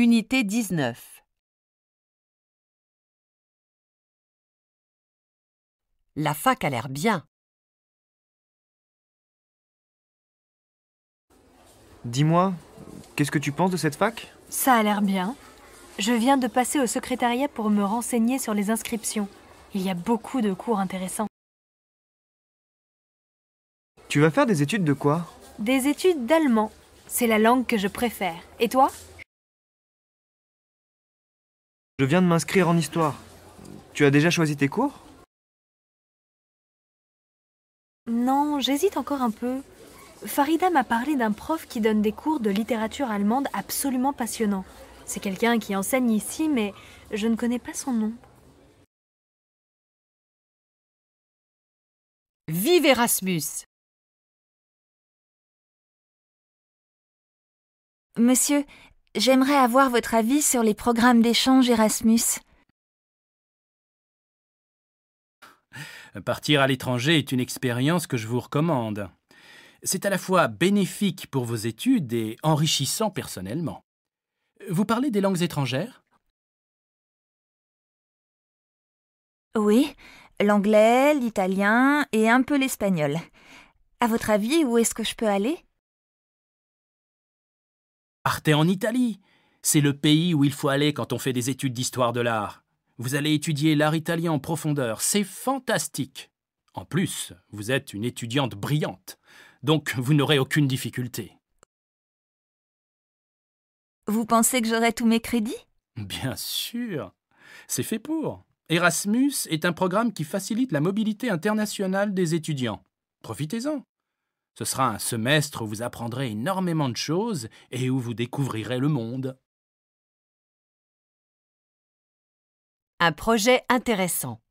Unité 19 La fac a l'air bien. Dis-moi, qu'est-ce que tu penses de cette fac Ça a l'air bien. Je viens de passer au secrétariat pour me renseigner sur les inscriptions. Il y a beaucoup de cours intéressants. Tu vas faire des études de quoi Des études d'allemand. C'est la langue que je préfère. Et toi je viens de m'inscrire en histoire. Tu as déjà choisi tes cours Non, j'hésite encore un peu. Farida m'a parlé d'un prof qui donne des cours de littérature allemande absolument passionnants. C'est quelqu'un qui enseigne ici, mais je ne connais pas son nom. Vive Erasmus Monsieur, J'aimerais avoir votre avis sur les programmes d'échange Erasmus. Partir à l'étranger est une expérience que je vous recommande. C'est à la fois bénéfique pour vos études et enrichissant personnellement. Vous parlez des langues étrangères Oui, l'anglais, l'italien et un peu l'espagnol. À votre avis, où est-ce que je peux aller Partez en Italie. C'est le pays où il faut aller quand on fait des études d'histoire de l'art. Vous allez étudier l'art italien en profondeur. C'est fantastique. En plus, vous êtes une étudiante brillante, donc vous n'aurez aucune difficulté. Vous pensez que j'aurai tous mes crédits Bien sûr. C'est fait pour. Erasmus est un programme qui facilite la mobilité internationale des étudiants. Profitez-en. Ce sera un semestre où vous apprendrez énormément de choses et où vous découvrirez le monde. Un projet intéressant.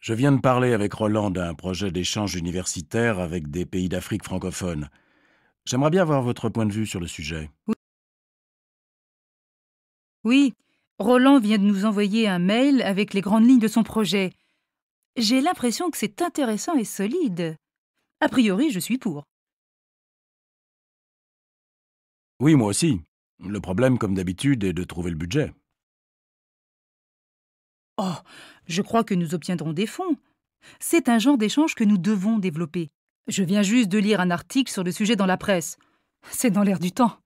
Je viens de parler avec Roland d'un projet d'échange universitaire avec des pays d'Afrique francophone. J'aimerais bien avoir votre point de vue sur le sujet. Oui. Roland vient de nous envoyer un mail avec les grandes lignes de son projet. J'ai l'impression que c'est intéressant et solide. A priori, je suis pour. Oui, moi aussi. Le problème, comme d'habitude, est de trouver le budget. Oh, je crois que nous obtiendrons des fonds. C'est un genre d'échange que nous devons développer. Je viens juste de lire un article sur le sujet dans la presse. C'est dans l'air du temps.